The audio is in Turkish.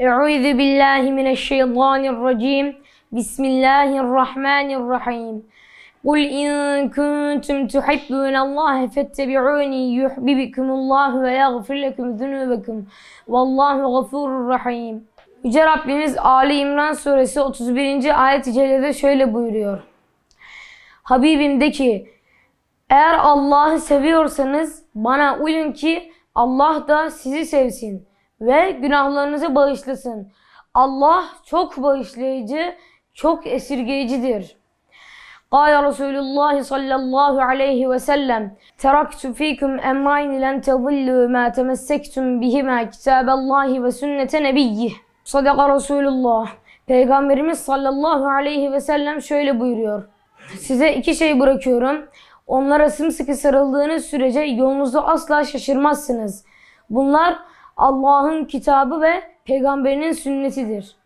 Euzu billahi mineşşeytanirracim. Bismillahirrahmanirrahim. Kul in kuntum tuhibbunallaha fettabi'uni Allah ve yaghfir lekum zunubakum. Vallahu gafurur rahim. Yüce Rabbimiz Ali İmran suresi 31. ayet-i celle'de şöyle buyuruyor. Habibim de ki eğer Allah'ı seviyorsanız bana uyun ki Allah da sizi sevsin.'' ve günahlarınızı bağışlasın. Allah çok bağışlayıcı, çok esirgeyicidir. Kâle Resulullah sallallahu aleyhi ve sellem Teraktu fîküm emrayni len tezillû mâ temessektum bihimâ kitâbellâhi ve sünnete nebiyyih. Sadaka Resulullah. Peygamberimiz sallallahu aleyhi ve sellem şöyle buyuruyor. Size iki şey bırakıyorum. Onlara sımsıkı sarıldığınız sürece yolunuzda asla şaşırmazsınız. Bunlar Allah'ın kitabı ve peygamberinin sünnetidir.